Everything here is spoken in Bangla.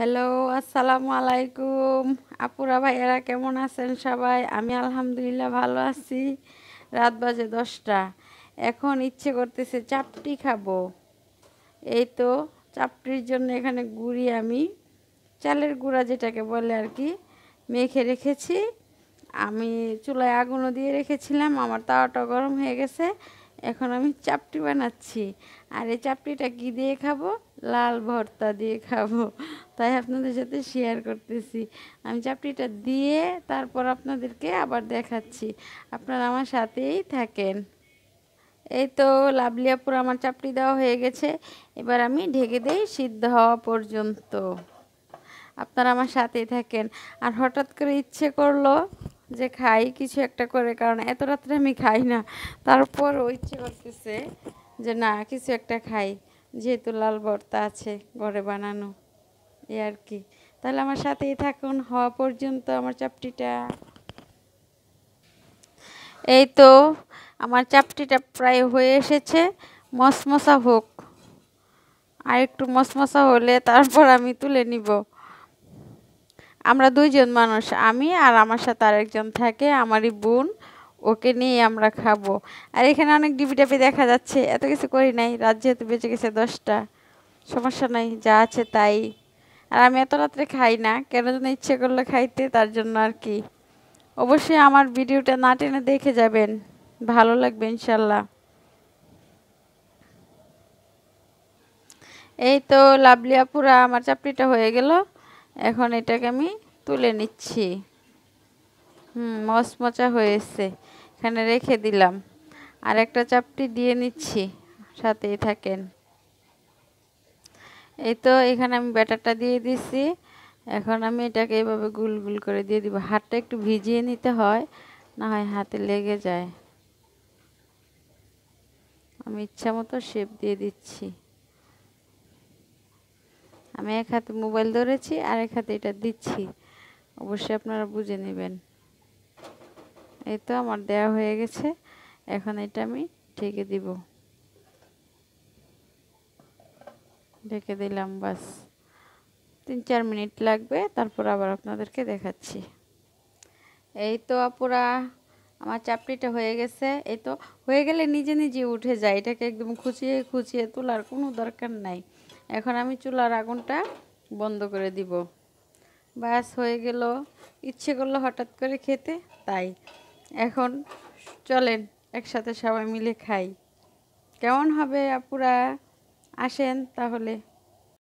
হ্যালো আসসালামু আলাইকুম আপুরা ভাইয়েরা কেমন আছেন সবাই আমি আলহামদুলিল্লাহ ভালো আছি রাত বাজে দশটা এখন ইচ্ছে করতেছে চাপটি খাবো এই তো চাপটির জন্য এখানে গুড়ি আমি চালের গুঁড়া যেটাকে বলে আর কি মেখে রেখেছি আমি চুলায় আগুনও দিয়ে রেখেছিলাম আমার তাওয়াটা গরম হয়ে গেছে এখন আমি চাপটি বানাচ্ছি আর এই চাপটিটা কী দিয়ে খাবো লাল ভর্তা দিয়ে খাবো তাই আপনাদের সাথে শেয়ার করতেছি আমি চাপড়িটা দিয়ে তারপর আপনাদেরকে আবার দেখাচ্ছি আপনারা আমার সাথেই থাকেন এই তো লাবলিয়াপুর আমার চাপড়ি দেওয়া হয়ে গেছে এবার আমি ঢেকে দিই সিদ্ধ হওয়া পর্যন্ত আপনারা আমার সাথেই থাকেন আর হঠাৎ করে ইচ্ছে করলো যে খাই কিছু একটা করে কারণ এত রাত্রে আমি খাই না ও ইচ্ছে করতেছে যে না কিছু একটা খাই যেহেতু লাল ভর্তা আছে ঘরে বানানো এ আর কি তাহলে আমার সাথেই থাকুন হওয়া পর্যন্ত আমার চাপটিটা এই তো আমার চাপটিটা প্রায় হয়ে এসেছে মশমশা হোক আর একটু মশমশা হলে তারপর আমি তুলে নিব আমরা দুইজন মানুষ আমি আর আমার সাথে আরেকজন থাকে আমারই বোন ওকে নিয়ে আমরা খাবো আর এখানে অনেক ডিবি টাপি দেখা যাচ্ছে এত কিছু করি নাই রাত যেহেতু বেঁচে গেছে দশটা সমস্যা নাই যা আছে তাই আর আমি এত রাত্রে খাই না কেন যেন ইচ্ছে করলে খাইতে তার জন্য আর কি অবশ্যই আমার ভিডিওটা না টেনে দেখে যাবেন ভালো লাগবে ইনশাল্লাহ এই তো লাভলিয়াপুরা আমার চাপড়িটা হয়ে গেল এখন এটাকে আমি তুলে নিচ্ছি হুম হয়ে হয়েছে এখানে রেখে দিলাম আর একটা চাপটি দিয়ে নিচ্ছি সাথেই থাকেন এই তো এখানে আমি ব্যাটারটা দিয়ে দিছি এখন আমি এটাকে এভাবে গুল গুল করে দিয়ে দিব হাতটা একটু ভিজিয়ে নিতে হয় না হয় হাতে লেগে যায় আমি ইচ্ছা মতো শেপ দিয়ে দিচ্ছি আমি এক হাতে মোবাইল ধরেছি আর এক হাতে এটা দিচ্ছি অবশ্যই আপনারা বুঝে নেবেন এই তো আমার দেয়া হয়ে গেছে এখন এটা আমি ঢেকে দিব ঢেকে দিলাম বাস তিন চার মিনিট লাগবে তারপর আবার আপনাদেরকে দেখাচ্ছি এই তো আপুরা আমার চাপড়িটা হয়ে গেছে এই তো হয়ে গেলে নিজে নিজে উঠে যায় এটাকে একদম খুঁচিয়ে খুঁচিয়ে তোলার কোনো দরকার নাই এখন আমি চুলার আগুনটা বন্ধ করে দিব ব্যাস হয়ে গেল ইচ্ছে করলো হঠাৎ করে খেতে তাই এখন চলেন একসাথে সবাই মিলে খাই কেমন হবে আপুরা আসেন তাহলে